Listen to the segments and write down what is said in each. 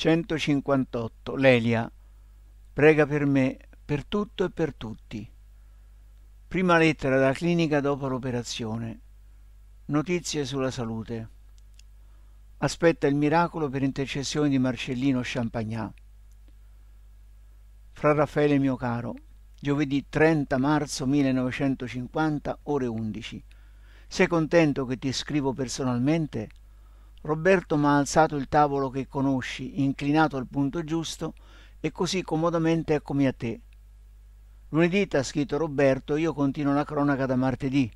158. Lelia. Prega per me, per tutto e per tutti. Prima lettera dalla clinica dopo l'operazione. Notizie sulla salute. Aspetta il miracolo per intercessione di Marcellino Champagnat. Fra Raffaele mio caro, giovedì 30 marzo 1950, ore 11. Sei contento che ti scrivo personalmente? Roberto m'ha alzato il tavolo che conosci, inclinato al punto giusto, e così comodamente eccomi a te. Lunedì t'ha scritto Roberto, io continuo la cronaca da martedì.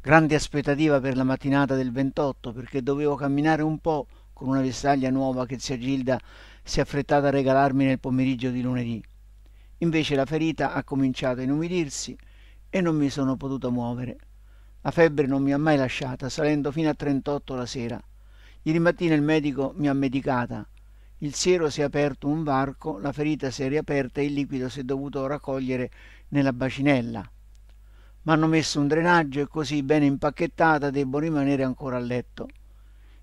Grande aspettativa per la mattinata del 28 perché dovevo camminare un po' con una vestaglia nuova che zia Gilda si è affrettata a regalarmi nel pomeriggio di lunedì. Invece la ferita ha cominciato a inumidirsi e non mi sono potuta muovere. La febbre non mi ha mai lasciata, salendo fino a 38 la sera. Ieri mattina il medico mi ha medicata. Il siero si è aperto un varco, la ferita si è riaperta e il liquido si è dovuto raccogliere nella bacinella. Mi hanno messo un drenaggio e così bene impacchettata devo rimanere ancora a letto.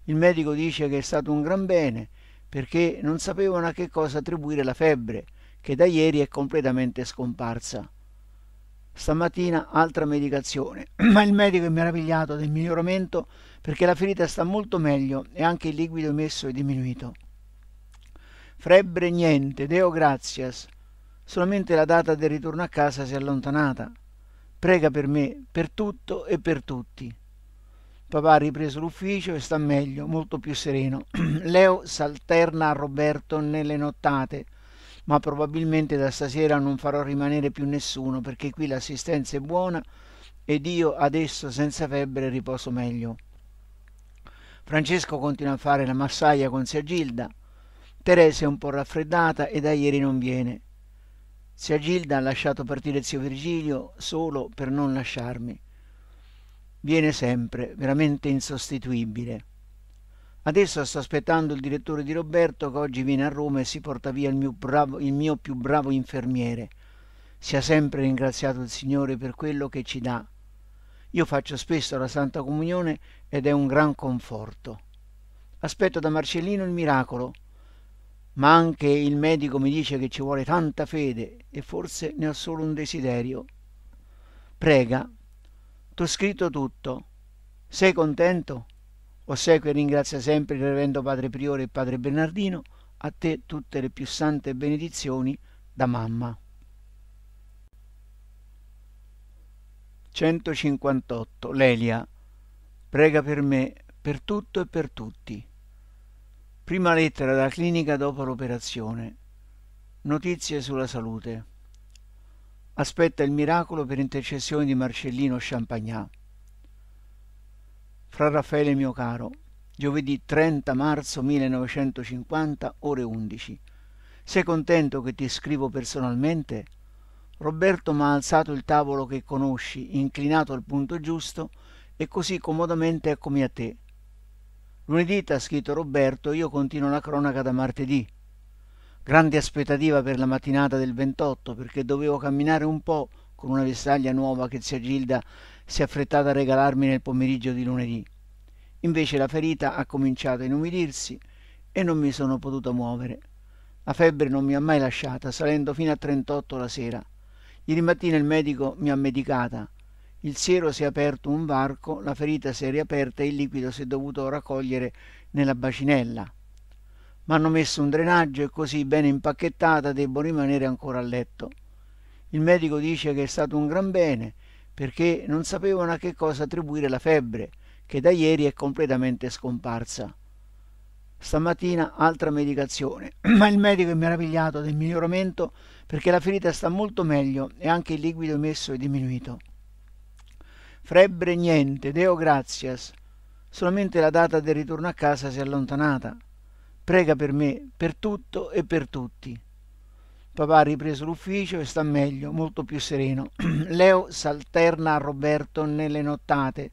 Il medico dice che è stato un gran bene perché non sapevano a che cosa attribuire la febbre, che da ieri è completamente scomparsa. Stamattina altra medicazione, ma il medico è meravigliato del miglioramento perché la ferita sta molto meglio e anche il liquido emesso è diminuito. Febbre niente, Deo gratias. Solamente la data del ritorno a casa si è allontanata. Prega per me, per tutto e per tutti. Papà ha ripreso l'ufficio e sta meglio, molto più sereno. Leo s'alterna a Roberto nelle nottate ma probabilmente da stasera non farò rimanere più nessuno perché qui l'assistenza è buona ed io adesso senza febbre riposo meglio. Francesco continua a fare la massaia con zia Gilda. Teresa è un po' raffreddata e da ieri non viene. Zia Gilda ha lasciato partire zio Virgilio solo per non lasciarmi. Viene sempre, veramente insostituibile. Adesso sto aspettando il direttore di Roberto che oggi viene a Roma e si porta via il mio, bravo, il mio più bravo infermiere. Sia sempre ringraziato il Signore per quello che ci dà. Io faccio spesso la Santa Comunione ed è un gran conforto. Aspetto da Marcellino il miracolo, ma anche il medico mi dice che ci vuole tanta fede e forse ne ho solo un desiderio. Prega, t'ho scritto tutto. Sei contento? Ossequia e ringrazia sempre il Reverendo Padre Priore e Padre Bernardino, a te tutte le più sante benedizioni da mamma. 158. Lelia. Prega per me, per tutto e per tutti. Prima lettera dalla clinica dopo l'operazione. Notizie sulla salute. Aspetta il miracolo per intercessione di Marcellino Champagnat. Fra Raffaele mio caro, giovedì 30 marzo 1950, ore 11. Sei contento che ti scrivo personalmente? Roberto m'ha alzato il tavolo che conosci, inclinato al punto giusto, e così comodamente eccomi a te. Lunedì t'ha scritto Roberto, io continuo la cronaca da martedì. Grande aspettativa per la mattinata del 28 perché dovevo camminare un po' con una vestaglia nuova che zia Gilda si è affrettata a regalarmi nel pomeriggio di lunedì. Invece la ferita ha cominciato a inumidirsi e non mi sono potuta muovere. La febbre non mi ha mai lasciata, salendo fino a 38 la sera. Ieri mattina il medico mi ha medicata. Il siero si è aperto un varco, la ferita si è riaperta e il liquido si è dovuto raccogliere nella bacinella. Mi hanno messo un drenaggio e così bene impacchettata debbo rimanere ancora a letto. Il medico dice che è stato un gran bene perché non sapevano a che cosa attribuire la febbre, che da ieri è completamente scomparsa. Stamattina altra medicazione, ma il medico è meravigliato del miglioramento perché la ferita sta molto meglio e anche il liquido emesso è diminuito. Febbre niente, Deo gratias. Solamente la data del ritorno a casa si è allontanata. Prega per me, per tutto e per tutti. Papà ha ripreso l'ufficio e sta meglio, molto più sereno. Leo s'alterna a Roberto nelle nottate,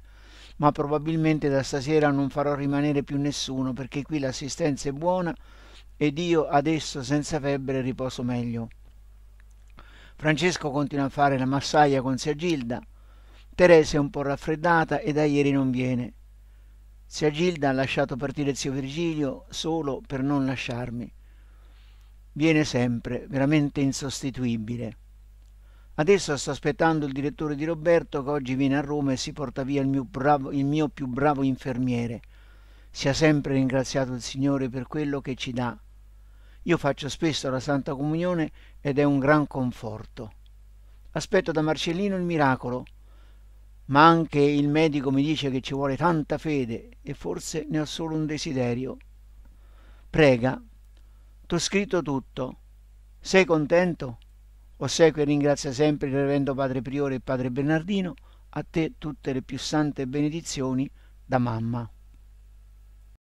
ma probabilmente da stasera non farò rimanere più nessuno perché qui l'assistenza è buona ed io adesso senza febbre riposo meglio. Francesco continua a fare la massaia con sia Gilda. Teresa è un po' raffreddata e da ieri non viene. Sia Gilda ha lasciato partire zio Virgilio solo per non lasciarmi viene sempre, veramente insostituibile. Adesso sto aspettando il direttore di Roberto che oggi viene a Roma e si porta via il mio, bravo, il mio più bravo infermiere. Sia sempre ringraziato il Signore per quello che ci dà. Io faccio spesso la Santa Comunione ed è un gran conforto. Aspetto da Marcellino il miracolo, ma anche il medico mi dice che ci vuole tanta fede e forse ne ho solo un desiderio. Prega T'ho scritto tutto. Sei contento? Ossequio e ringrazia sempre il Reverendo Padre Priore e Padre Bernardino, a te tutte le più sante benedizioni da mamma.